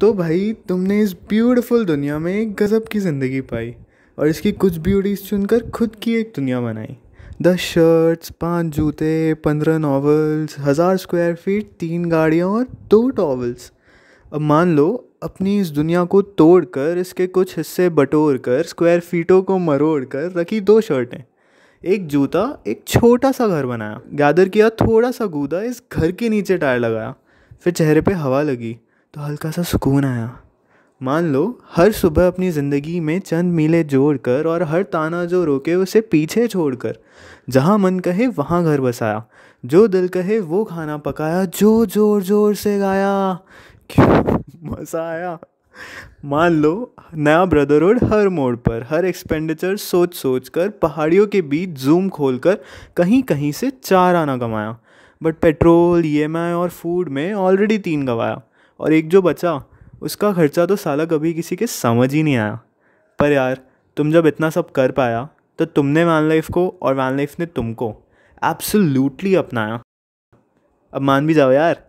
तो भाई तुमने इस ब्यूटीफुल दुनिया में एक गज़ब की ज़िंदगी पाई और इसकी कुछ ब्यूटीज़ चुनकर खुद की एक दुनिया बनाई दस शर्ट्स पांच जूते पंद्रह नावल्स हज़ार स्क्वायर फीट तीन गाड़ियाँ और दो टॉवल्स अब मान लो अपनी इस दुनिया को तोड़कर इसके कुछ हिस्से बटोर कर स्क्वायर फीटों को मरोड़ कर रखी दो शर्टें एक जूता एक छोटा सा घर बनाया गैदर किया थोड़ा सा गूदा इस घर के नीचे टायर लगाया फिर चेहरे पे हवा लगी तो हल्का सा सुकून आया मान लो हर सुबह अपनी ज़िंदगी में चंद जोड़ जोड़कर और हर ताना जो रोके उसे पीछे छोड़कर जहाँ मन कहे वहाँ घर बसाया जो दिल कहे वो खाना पकाया जो जोर जोर से गाया क्यों मज़ा आया मान लो नया ब्रदरहुड हर मोड़ पर हर एक्सपेंडिचर सोच सोच कर पहाड़ियों के बीच जूम खोल कर कहीं कहीं से चार आना कमाया बट पेट्रोल ई और फूड में ऑलरेडी तीन गवाया और एक जो बचा उसका खर्चा तो साला कभी किसी के समझ ही नहीं आया पर यार तुम जब इतना सब कर पाया तो तुमने वैन लाइफ को और वैन लाइफ ने तुमको एब्सोल्यूटली अपनाया अब मान भी जाओ यार